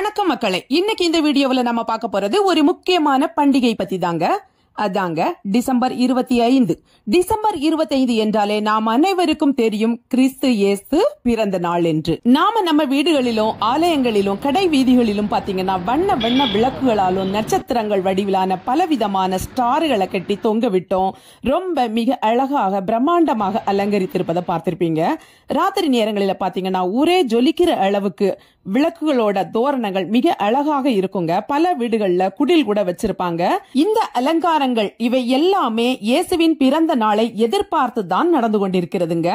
வணக்கம் மக்களை இன்னைக்கு இந்த வீடியோவில் நம்ம பார்க்க போறது ஒரு முக்கியமான பண்டிகை பத்தி தாங்க அதாங்க டிசம்பர் இருபத்தி ஐந்து டிசம்பர் இருபத்தி ஐந்து என்றாலே நாம் அனைவருக்கும் தெரியும் கிறிஸ்து இயேசு பிறந்த நாள் என்று நாம நம்ம வீடுகளிலும் ஆலயங்களிலும் கடை வீதிகளிலும் பாத்தீங்கன்னா வண்ண வண்ண விளக்குகளாலும் நட்சத்திரங்கள் வடிவிலான பலவிதமான ஸ்டார்களை கட்டி தொங்க விட்டோம் ரொம்ப மிக அழகாக பிரம்மாண்டமாக அலங்கரித்திருப்பதை பார்த்திருப்பீங்க ராத்திரி நேரங்களில் பாத்தீங்கன்னா ஒரே ஜொலிக்கிற அளவுக்கு விளக்குகளோட தோரணங்கள் மிக அழகாக இருக்குங்க பல வீடுகள்ல குடில் கூட வச்சிருப்பாங்க இந்த அலங்காரங்கள் இவை எல்லாமே இயேசுவின் பிறந்த நாளை எதிர்பார்த்து தான் நடந்து கொண்டிருக்கிறதுங்க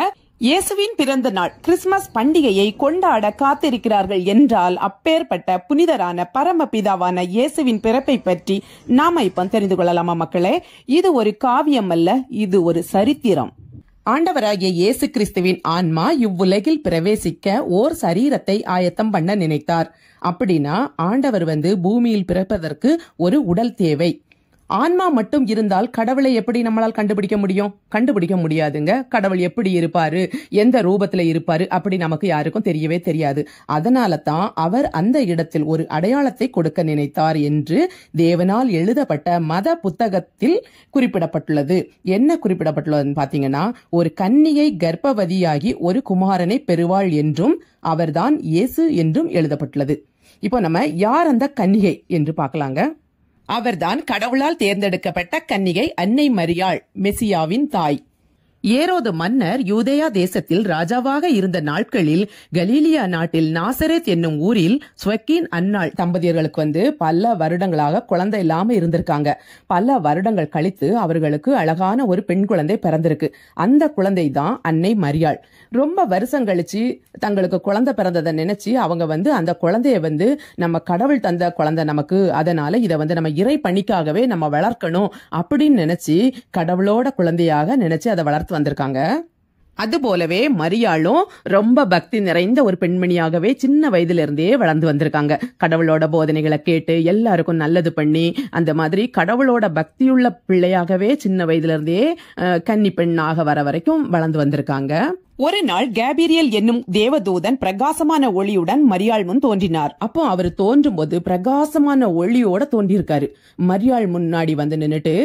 இயேசுவின் பிறந்த நாள் கிறிஸ்துமஸ் பண்டிகையை கொண்டாட காத்திருக்கிறார்கள் என்றால் அப்பேற்பட்ட புனிதரான பரமபிதாவான இயேசுவின் பிறப்பை பற்றி நாம இப்ப தெரிந்து கொள்ளலாமா மக்களே இது ஒரு காவியம் அல்ல இது ஒரு சரித்திரம் ஆண்டவராகிய இயேசு கிறிஸ்துவின் ஆன்மா இவ்வுலகில் பிரவேசிக்க ஓர் சரீரத்தை ஆயத்தம் பண்ண நினைத்தார் அப்படின்னா ஆண்டவர் வந்து பூமியில் பிறப்பதற்கு ஒரு உடல் தேவை ஆன்மா மட்டும் இருந்தால் கடவுளை எப்படி நம்மளால் கண்டுபிடிக்க முடியும் கண்டுபிடிக்க முடியாதுங்க கடவுள் எப்படி இருப்பாரு எந்த ரூபத்துல இருப்பாரு அப்படி நமக்கு யாருக்கும் தெரியவே தெரியாது அதனால தான் அவர் அந்த இடத்தில் ஒரு அடையாளத்தை கொடுக்க நினைத்தார் என்று தேவனால் எழுதப்பட்ட மத புத்தகத்தில் குறிப்பிடப்பட்டுள்ளது என்ன குறிப்பிடப்பட்டுள்ளதுன்னு பாத்தீங்கன்னா ஒரு கன்னியை கர்ப்பவதியாகி ஒரு குமாரனை பெறுவாள் என்றும் அவர்தான் இயேசு என்றும் எழுதப்பட்டுள்ளது இப்போ நம்ம யார் அந்த கன்னிகை என்று பார்க்கலாங்க அவர்தான் கடவுளால் தேர்ந்தெடுக்கப்பட்ட கன்னிகை அன்னை மரியாள் மெசியாவின் தாய் ஏரோது மன்னர் யூதேயா தேசத்தில் ராஜாவாக இருந்த நாட்களில் கலீலியா நாட்டில் நாசரேத் என்னும் ஊரில் ஸ்வெக்கின் அன்னாள் தம்பதியர்களுக்கு வந்து பல வருடங்களாக குழந்தை இல்லாம இருந்திருக்காங்க பல வருடங்கள் கழித்து அவர்களுக்கு அழகான ஒரு பெண் குழந்தை பிறந்திருக்கு அந்த குழந்தை தான் அன்னை மரியாள் ரொம்ப வருஷம் கழிச்சு தங்களுக்கு குழந்தை பிறந்ததை நினைச்சு அவங்க வந்து அந்த குழந்தைய வந்து நம்ம கடவுள் தந்த குழந்தை நமக்கு அதனால இதை வந்து நம்ம இறை பணிக்காகவே நம்ம வளர்க்கணும் அப்படின்னு நினைச்சு கடவுளோட குழந்தையாக நினைச்சு அதை வளர்த்து வந்திருக்காங்க அது போலவே மரியாளும் ரொம்ப பக்தி நிறைந்த ஒரு பெண்மணியாகவே சின்ன வயதிலிருந்தே வளர்ந்து வந்திருக்காங்க கடவுளோட போதனைகளை கேட்டு எல்லாருக்கும் நல்லது பண்ணி அந்த மாதிரி கடவுளோட பக்தியுள்ள பிள்ளையாகவே சின்ன வயதிலிருந்தே கன்னி பெண்ணாக வர வரைக்கும் வளர்ந்து வந்திருக்காங்க ஒரு நாள் கேபிரியல் என்னும் தேவதூதன் பிரகாசமான ஒளியுடன் மரியாள் முன் தோன்றினார் அப்போ அவர் தோன்றும் போது பிரகாசமான ஒளியோட தோன்றியிருக்காரு மரியாள் முன்னாடி வந்து நின்னுட்டு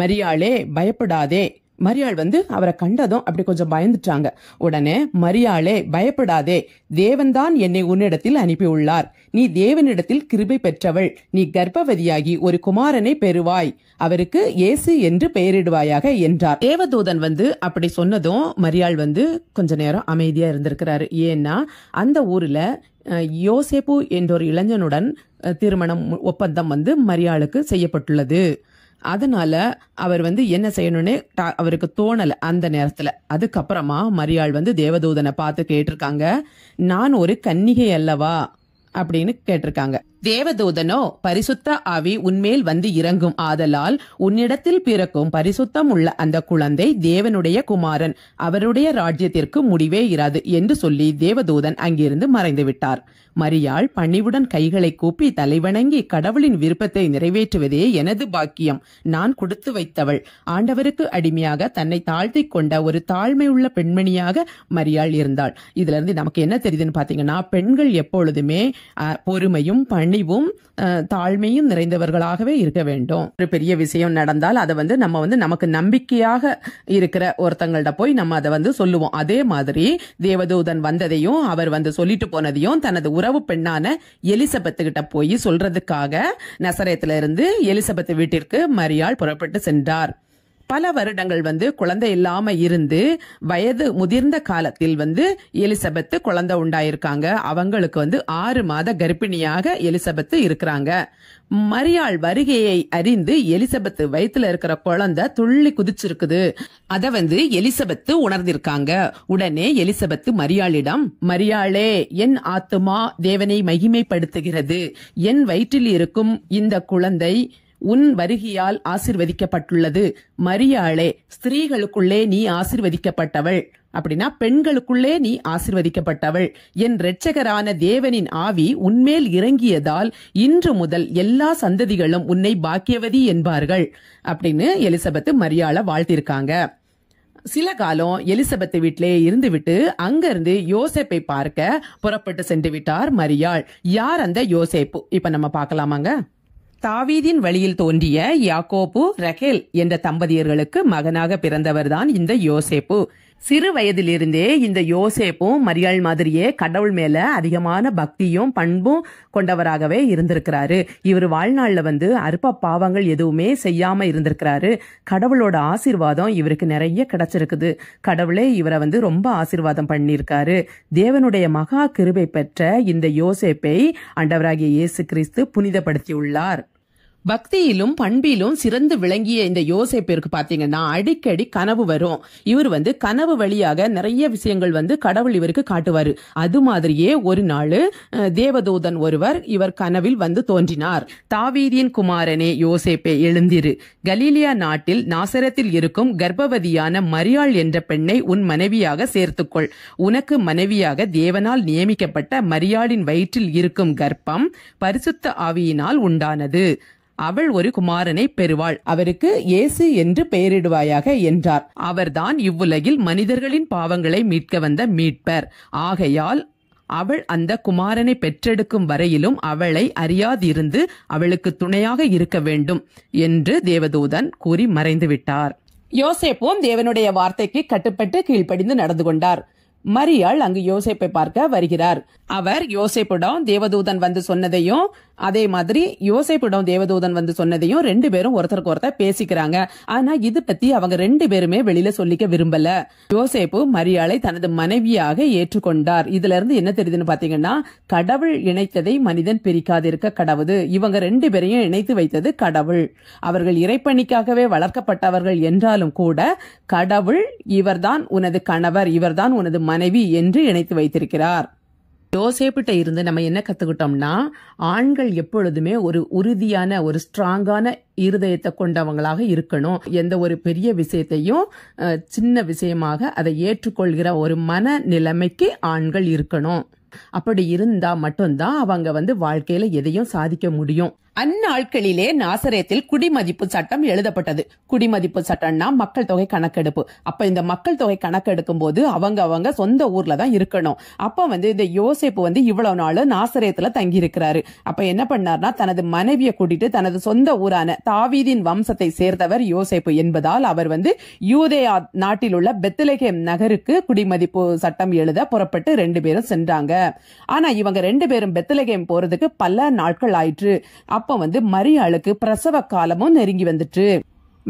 மரியாளே பயப்படாதே மரியாள் வந்து அவரை கண்டதும் அப்படி கொஞ்சம் பயந்துட்டாங்க உடனே மரியாளே பயப்படாதே தேவன்தான் என்னை உன்னிடத்தில் அனுப்பியுள்ளார் நீ தேவனிடத்தில் கிருபை பெற்றவள் நீ கர்ப்பவதியாகி ஒரு குமாரனை பெறுவாய் அவருக்கு இயேசு என்று பெயரிடுவாயாக என்றார் தேவதூதன் வந்து அப்படி சொன்னதும் மரியாள் வந்து கொஞ்ச நேரம் அமைதியா இருந்திருக்கிறாரு ஏன்னா அந்த ஊர்ல யோசேப்பு என்ற ஒரு இளைஞனுடன் திருமணம் ஒப்பந்தம் வந்து மரியாளுக்கு செய்யப்பட்டுள்ளது அதனால அவர் வந்து என்ன செய்யணும்னே அவருக்கு தோணலை அந்த நேரத்தில் அதுக்கப்புறமா மரியாள் வந்து தேவதூதனை பார்த்து கேட்டிருக்காங்க நான் ஒரு கன்னிகை அல்லவா அப்படின்னு கேட்டிருக்காங்க தேவதூதனோ பரிசுத்த ஆவி உன்மேல் வந்து இறங்கும் ஆதலால் உன்னிடத்தில் பிறக்கும் பரிசுத்தம் உள்ள அந்த குழந்தை தேவனுடைய குமாரன் அவருடைய ராஜ்யத்திற்கு முடிவே இராது என்று சொல்லி தேவதூதன் அங்கிருந்து மறைந்து விட்டார் மரியாள் பணிவுடன் கைகளை கூப்பி தலைவணங்கி கடவுளின் விருப்பத்தை நிறைவேற்றுவதே எனது பாக்கியம் நான் கொடுத்து வைத்தவள் ஆண்டவருக்கு அடிமையாக தன்னை தாழ்த்தி கொண்ட ஒரு தாழ்மை உள்ள பெண்மணியாக மரியாள் இருந்தாள் இதுல இருந்து நமக்கு என்ன தெரியுதுன்னு பாத்தீங்கன்னா பெண்கள் எப்பொழுதுமே பொறுமையும் பணி பணிவும் தாழ்மையும் நிறைந்தவர்களாகவே இருக்க வேண்டும் ஒரு பெரிய விஷயம் நடந்தால் அதை வந்து நம்ம வந்து நமக்கு நம்பிக்கையாக இருக்கிற ஒருத்தங்கள்ட போய் நம்ம அதை வந்து சொல்லுவோம் அதே மாதிரி தேவதூதன் வந்ததையும் அவர் வந்து சொல்லிட்டு போனதையும் தனது உறவு பெண்ணான எலிசபெத்து கிட்ட போய் சொல்றதுக்காக நசரத்துல இருந்து எலிசபெத் வீட்டிற்கு மரியாள் புறப்பட்டு சென்றார் பல வருடங்கள் வந்து குழந்தை இல்லாம இருந்து வயது முதிர்ந்த காலத்தில் வந்து எலிசபெத் குழந்தை உண்டாயிருக்காங்க அவங்களுக்கு வந்து ஆறு மாத கர்ப்பிணியாக எலிசபெத் இருக்கிறாங்க மரியாள் வருகையை அறிந்து எலிசபெத் வயிற்றுல இருக்கிற குழந்தை துள்ளி குதிச்சிருக்குது அத வந்து எலிசபெத் உணர்ந்திருக்காங்க உடனே எலிசபெத் மரியாளிடம் மரியாளே என் ஆத்துமா தேவனை மகிமைப்படுத்துகிறது என் வயிற்றில் இருக்கும் இந்த குழந்தை உன் வருகியால் ஆசிர்வதிக்கப்பட்டுள்ளது மரியாளே ஸ்திரீகளுக்குள்ளே நீ ஆசிர்வதிக்கப்பட்டவள் அப்படின்னா பெண்களுக்குள்ளே நீ ஆசிர்வதிக்கப்பட்டவள் என் இரட்சகரான தேவனின் ஆவி உன்மேல் இறங்கியதால் இன்று முதல் எல்லா சந்ததிகளும் உன்னை பாக்கியவதி என்பார்கள் அப்படின்னு எலிசபெத் மரியாள வாழ்த்திருக்காங்க சில காலம் எலிசபெத் வீட்டிலேயே இருந்துவிட்டு அங்கிருந்து யோசேப்பை பார்க்க புறப்பட்டு சென்று விட்டார் மரியாள் யார் அந்த யோசேப்பு இப்ப நம்ம பார்க்கலாமாங்க தாவீதின் வழியில் தோன்றிய யாக்கோபு ரகேல் என்ற தம்பதியர்களுக்கு மகனாக பிறந்தவர்தான் இந்த யோசேப்பு சிறு வயதிலிருந்தே இந்த யோசேப்பும் மரியாள் மாதிரியே கடவுள் மேல அதிகமான பக்தியும் பண்பும் கொண்டவராகவே இருந்திருக்கிறாரு இவர் வாழ்நாள்ல வந்து அற்ப பாவங்கள் எதுவுமே செய்யாம இருந்திருக்கிறாரு கடவுளோட ஆசிர்வாதம் இவருக்கு நிறைய கிடைச்சிருக்குது கடவுளே இவரை வந்து ரொம்ப ஆசிர்வாதம் பண்ணியிருக்காரு தேவனுடைய மகா கிருபை பெற்ற இந்த யோசேப்பை அண்டவராகிய இயேசு கிறிஸ்து புனிதப்படுத்தியுள்ளார் பக்தியிலும் பண்பிலும் சிறந்து விளங்கிய இந்த யோசேப்பிற்கு பாத்தீங்கன்னா அடிக்கடி கனவு வரும் இவர் வந்து கனவு வழியாக நிறைய விஷயங்கள் வந்து கடவுள் இவருக்கு காட்டுவாரு அது மாதிரியே ஒரு நாள் தேவதூதன் ஒருவர் இவர் கனவில் வந்து தோன்றினார் தாவீதியின் குமாரனே யோசேப்பே எழுந்திரு கலீலியா நாட்டில் நாசரத்தில் இருக்கும் கர்ப்பவதியான மரியாள் என்ற பெண்ணை உன் மனைவியாக சேர்த்துக்கொள் உனக்கு மனைவியாக தேவனால் நியமிக்கப்பட்ட மரியாளின் வயிற்றில் இருக்கும் கர்ப்பம் பரிசுத்த ஆவியினால் உண்டானது அவள் ஒரு குமாரனை பெறுவாள் அவருக்கு இயேசு என்று பெயரிடுவாயாக என்றார் அவர்தான் இவ்வுலகில் மனிதர்களின் பாவங்களை மீட்க வந்த மீட்பர் ஆகையால் அவள் அந்த குமாரனை பெற்றெடுக்கும் வரையிலும் அவளை அறியாதிருந்து அவளுக்கு துணையாக இருக்க வேண்டும் என்று தேவதூதன் கூறி மறைந்துவிட்டார் யோசேப்பும் தேவனுடைய வார்த்தைக்கு கட்டுப்பட்டு கீழ்ப்படிந்து நடந்து கொண்டார் மரியாள் அங்கு யோசேப்பை பார்க்க வருகிறார் அவர் யோசேப்பிடம் தேவதூதன் வந்து சொன்னதையும் அதே மாதிரி யோசேப்பிடம் தேவதூதன் வந்து சொன்னதையும் ரெண்டு பேரும் ஒருத்தருக்கு ஒருத்தர் பேசிக்கிறாங்க ஆனா இது பத்தி அவங்க ரெண்டு பேருமே வெளியில சொல்லிக்க விரும்பல யோசேப்பு மரியாளை தனது மனைவியாக ஏற்றுக்கொண்டார் இதுல இருந்து என்ன தெரியுதுன்னு பாத்தீங்கன்னா கடவுள் இணைத்ததை மனிதன் பிரிக்காதிருக்க கடவுது இவங்க ரெண்டு பேரையும் இணைத்து வைத்தது கடவுள் அவர்கள் இறைப்பணிக்காகவே வளர்க்கப்பட்டவர்கள் என்றாலும் கூட கடவுள் இவர்தான் உனது கணவர் இவர்தான் உனது மனைவி என்று இணைத்து வைத்திருக்கிறார் யோசேப்பிட்ட இருந்து நம்ம என்ன கற்றுக்கிட்டோம்னா ஆண்கள் எப்பொழுதுமே ஒரு உறுதியான ஒரு ஸ்ட்ராங்கான இருதயத்தை கொண்டவங்களாக இருக்கணும் எந்த ஒரு பெரிய விஷயத்தையும் சின்ன விஷயமாக அதை ஏற்றுக்கொள்கிற ஒரு மன நிலைமைக்கு ஆண்கள் இருக்கணும் அப்படி இருந்தா மட்டும்தான் அவங்க வந்து வாழ்க்கையில எதையும் சாதிக்க முடியும் அந்நாட்களிலே நாசரேத்தில் குடிமதிப்பு சட்டம் எழுதப்பட்டது குடிமதிப்பு சட்டம்னா மக்கள் தொகை கணக்கெடுப்பு அப்ப இந்த மக்கள் தொகை கணக்கெடுக்கும் போது அவங்க அவங்க சொந்த ஊர்ல தான் இருக்கணும் அப்ப வந்து இந்த யோசிப்பு வந்து இவ்வளவு நாள் நாசரேத்துல தங்கி இருக்கிறாரு அப்ப என்ன பண்ணார்னா தனது மனைவியை கூட்டிட்டு தனது சொந்த ஊரான தாவீதின் வம்சத்தை சேர்ந்தவர் யோசிப்பு என்பதால் அவர் வந்து யூதேயா நாட்டில் உள்ள பெத்தலகேம் நகருக்கு குடிமதிப்பு சட்டம் எழுத புறப்பட்டு ரெண்டு பேரும் சென்றாங்க ஆனா இவங்க ரெண்டு பேரும் பெத்தலகேம் போறதுக்கு பல நாட்கள் ஆயிற்று அப்ப வந்து மரியாளுக்கு பிரசவ காலமும் நெருங்கி வந்துட்டு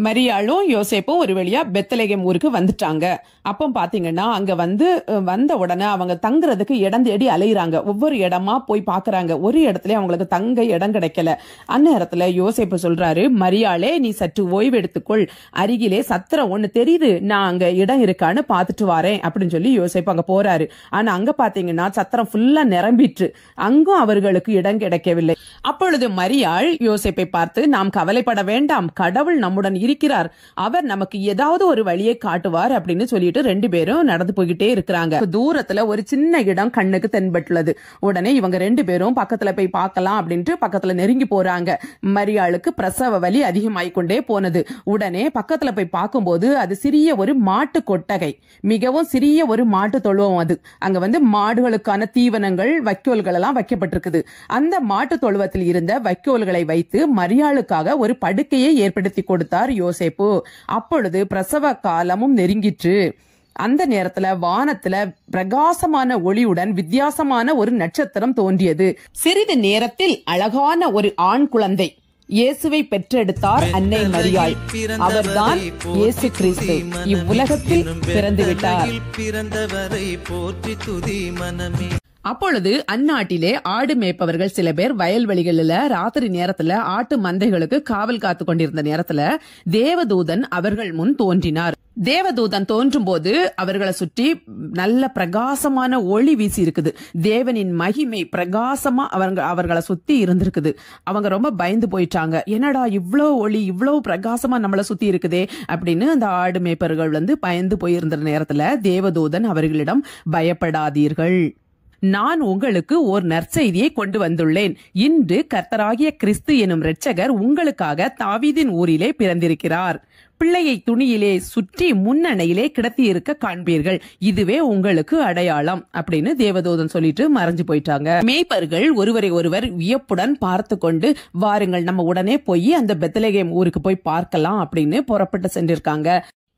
மரியாளும் யோசேப்பும் ஒரு வழியா பெத்தலேகம் ஊருக்கு வந்துட்டாங்க அப்போ பாத்தீங்கன்னா அங்க வந்து வந்த உடனே அவங்க தங்குறதுக்கு இடம் தேடி அலையிறாங்க ஒவ்வொரு இடமா போய் பாக்குறாங்க ஒரு இடத்துல அவங்களுக்கு தங்க இடம் கிடைக்கல அந்நேரத்துல யோசேப்பு சொல்றாரு மரியாளே நீ சற்று ஓய்வு எடுத்துக்கொள் அருகிலே சத்திரம் ஒன்னு தெரியுது நான் அங்க இடம் இருக்கான்னு பாத்துட்டு வரேன் அப்படின்னு சொல்லி யோசேப்பு அங்க போறாரு ஆனா அங்க பாத்தீங்கன்னா சத்திரம் ஃபுல்லா நிரம்பிட்டு அங்கும் அவர்களுக்கு இடம் கிடைக்கவில்லை அப்பொழுது மரியாள் யோசேப்பை பார்த்து நாம் கவலைப்பட வேண்டாம் கடவுள் நம்முடன் இருக்கிறார் அவர் நமக்கு ஏதாவது ஒரு வழியை காட்டுவார் அப்படின்னு சொல்லிட்டு ரெண்டு பேரும் நடந்து போய்கிட்டே இருக்கிறாங்க தூரத்துல ஒரு சின்ன இடம் கண்ணுக்கு தென்பட்டுள்ளது உடனே இவங்க ரெண்டு பேரும் பக்கத்துல போய் பார்க்கலாம் அப்படின்ட்டு பக்கத்துல நெருங்கி போறாங்க மரியாளுக்கு பிரசவ வலி அதிகமாய் கொண்டே போனது உடனே பக்கத்துல போய் பார்க்கும்போது அது சிறிய ஒரு மாட்டு கொட்டகை மிகவும் சிறிய ஒரு மாட்டு தொழுவம் அது அங்க வந்து மாடுகளுக்கான தீவனங்கள் வைக்கோல்கள் எல்லாம் வைக்கப்பட்டிருக்குது அந்த மாட்டு தொழுவத்தில் இருந்த வைக்கோல்களை வைத்து மரியாளுக்காக ஒரு படுக்கையை ஏற்படுத்தி கொடுத்தார் யோசேப்பு அப்பொழுது பிரசவ காலமும் நெருங்கிற்று அந்த நேரத்துல வானத்துல பிரகாசமான ஒளியுடன் வித்தியாசமான ஒரு நட்சத்திரம் தோன்றியது சிறிது நேரத்தில் அழகான ஒரு ஆண் குழந்தை இயேசுவை பெற்றெடுத்தார் அன்னை மரியாள் அவர்தான் இயேசு கிறிஸ்து இவ்வுலகத்தில் பிறந்துவிட்டார் பிறந்தவரை போற்றி துதி மனமே அப்பொழுது அந்நாட்டிலே ஆடு மேய்ப்பவர்கள் சில பேர் வயல்வெளிகளில் ராத்திரி நேரத்துல ஆட்டு மந்தைகளுக்கு காவல் காத்து கொண்டிருந்த நேரத்துல தேவதூதன் அவர்கள் முன் தோன்றினார் தேவதூதன் தோன்றும் போது அவர்களை சுற்றி நல்ல பிரகாசமான ஒளி வீசி இருக்குது தேவனின் மகிமை பிரகாசமா அவங்க அவர்களை சுத்தி இருந்திருக்குது அவங்க ரொம்ப பயந்து போயிட்டாங்க என்னடா இவ்வளோ ஒளி இவ்வளோ பிரகாசமா நம்மளை சுத்தி இருக்குதே அப்படின்னு அந்த ஆடு மேய்ப்பர்கள் வந்து பயந்து போயிருந்த நேரத்துல தேவதூதன் அவர்களிடம் பயப்படாதீர்கள் நான் உங்களுக்கு ஓர் நற்செய்தியை கொண்டு வந்துள்ளேன் இன்று கர்த்தராகிய கிறிஸ்து எனும் இரட்சகர் உங்களுக்காக தாவீதின் ஊரிலே பிறந்திருக்கிறார் பிள்ளையை துணியிலே சுற்றி முன்னணையிலே கிடத்தி இருக்க காண்பீர்கள் இதுவே உங்களுக்கு அடையாளம் அப்படின்னு தேவதூதன் சொல்லிட்டு மறைஞ்சு போயிட்டாங்க மேய்ப்பர்கள் ஒருவரை ஒருவர் வியப்புடன் பார்த்து கொண்டு வாருங்கள் நம்ம உடனே போய் அந்த பெத்தலகேம் ஊருக்கு போய் பார்க்கலாம் அப்படின்னு புறப்பட்டு சென்றிருக்காங்க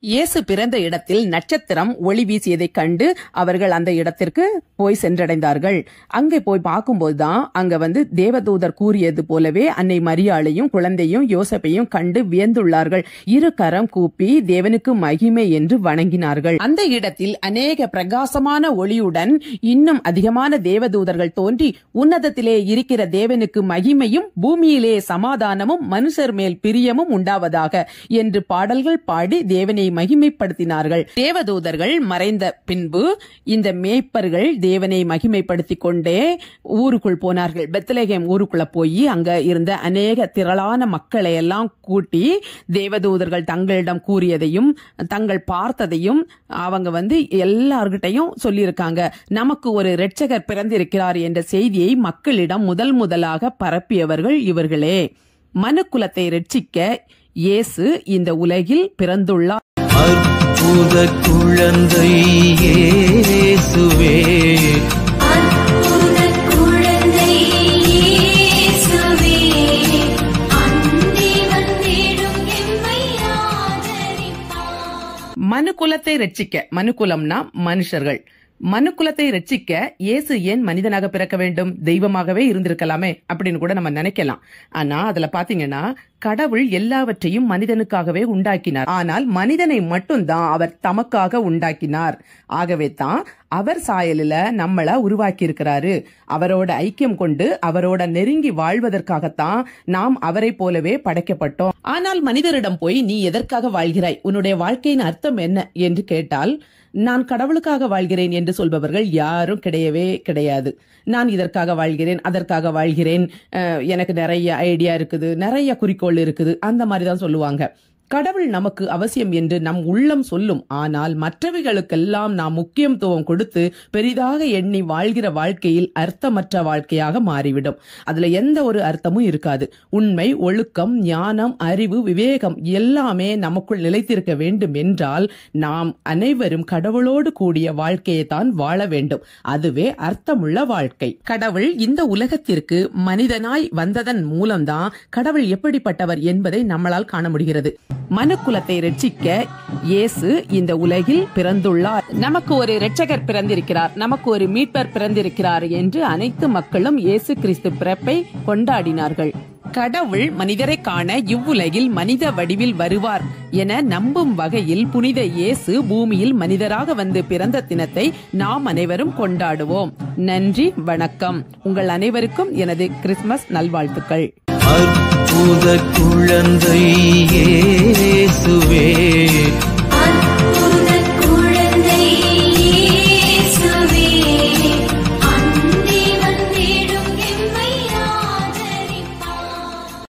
இயேசு பிறந்த இடத்தில் நட்சத்திரம் ஒளி வீசியதைக் கண்டு அவர்கள் அந்த இடத்திற்கு போய் சென்றடைந்தார்கள் அங்கே போய் பார்க்கும்போதுதான் அங்க வந்து தேவதூதர் கூறியது போலவே அன்னை மரியாளையும் குழந்தையும் யோசப்பையும் கண்டு வியந்துள்ளார்கள் இரு கரம் கூப்பி தேவனுக்கு மகிமை என்று வணங்கினார்கள் அந்த இடத்தில் அநேக பிரகாசமான ஒளியுடன் இன்னும் அதிகமான தேவதூதர்கள் தோன்றி உன்னதத்திலே இருக்கிற தேவனுக்கு மகிமையும் பூமியிலே சமாதானமும் மனுஷர் மேல் பிரியமும் உண்டாவதாக என்று பாடல்கள் பாடி தேவனை மகிமைப்படுத்தினார்கள் தேவதூதர்கள் மறைந்த பின்பு இந்த மேய்ப்பர்கள் தேவனை மகிமைப்படுத்திக் கொண்டே ஊருக்குள் போனார்கள் பெத்தலேகம் ஊருக்குள்ள போய் அங்க இருந்த அநேக திரளான மக்களை எல்லாம் கூட்டி தேவதூதர்கள் தங்களிடம் கூறியதையும் தங்கள் பார்த்ததையும் அவங்க வந்து எல்லார்கிட்டையும் சொல்லியிருக்காங்க நமக்கு ஒரு இரட்சகர் பிறந்திருக்கிறார் என்ற செய்தியை மக்களிடம் முதல் முதலாக பரப்பியவர்கள் இவர்களே மனுக்குலத்தை ரட்சிக்க இயேசு இந்த உலகில் பிறந்துள்ளார் அற்புத குழந்தை இயேசுவே மனுக்குலத்தை ரட்சிக்க மனுக்குலம்னா மனுஷர்கள் மனுக்குலத்தை ரட்சிக்க இயேசு ஏன் மனிதனாக பிறக்க வேண்டும் தெய்வமாகவே இருந்திருக்கலாமே அப்படின்னு கூட நம்ம நினைக்கலாம் ஆனா அதுல பாத்தீங்கன்னா கடவுள் எல்லாவற்றையும் மனிதனுக்காகவே உண்டாக்கினார் ஆனால் மனிதனை மட்டும்தான் அவர் தமக்காக உண்டாக்கினார் ஆகவே தான் அவர் சாயலில நம்மள உருவாக்கி இருக்கிறாரு அவரோட ஐக்கியம் கொண்டு அவரோட நெருங்கி வாழ்வதற்காகத்தான் நாம் அவரை போலவே படைக்கப்பட்டோம் ஆனால் மனிதரிடம் போய் நீ எதற்காக வாழ்கிறாய் உன்னுடைய வாழ்க்கையின் அர்த்தம் என்ன என்று கேட்டால் நான் கடவுளுக்காக வாழ்கிறேன் என்று சொல்பவர்கள் யாரும் கிடையவே கிடையாது நான் இதற்காக வாழ்கிறேன் அதற்காக வாழ்கிறேன் எனக்கு நிறைய ஐடியா இருக்குது நிறைய குறிக்கோள் இருக்குது அந்த மாதிரி தான் சொல்லுவாங்க கடவுள் நமக்கு அவசியம் என்று நம் உள்ளம் சொல்லும் ஆனால் மற்றவைகளுக்கெல்லாம் நாம் முக்கியத்துவம் கொடுத்து பெரிதாக எண்ணி வாழ்கிற வாழ்க்கையில் அர்த்தமற்ற வாழ்க்கையாக மாறிவிடும் அதுல எந்த ஒரு அர்த்தமும் இருக்காது உண்மை ஒழுக்கம் ஞானம் அறிவு விவேகம் எல்லாமே நமக்குள் நிலைத்திருக்க வேண்டும் என்றால் நாம் அனைவரும் கடவுளோடு கூடிய வாழ்க்கையை தான் வாழ வேண்டும் அதுவே அர்த்தமுள்ள வாழ்க்கை கடவுள் இந்த உலகத்திற்கு மனிதனாய் வந்ததன் மூலம்தான் கடவுள் எப்படிப்பட்டவர் என்பதை நம்மளால் காண முடிகிறது மனுக்குலத்தை ரட்சிக்க இயேசு இந்த உலகில் பிறந்துள்ளார் நமக்கு ஒரு இரட்சகர் பிறந்திருக்கிறார் நமக்கு ஒரு மீட்பர் பிறந்திருக்கிறார் என்று அனைத்து மக்களும் இயேசு கிறிஸ்து பிறப்பை கொண்டாடினார்கள் கடவுள் மனிதரை காண இவ்வுலகில் மனித வடிவில் வருவார் என நம்பும் வகையில் புனித இயேசு பூமியில் மனிதராக வந்து பிறந்த தினத்தை நாம் அனைவரும் கொண்டாடுவோம் நன்றி வணக்கம் உங்கள் அனைவருக்கும் எனது கிறிஸ்துமஸ் நல்வாழ்த்துக்கள் அற்புத குழந்தை ஏசுவே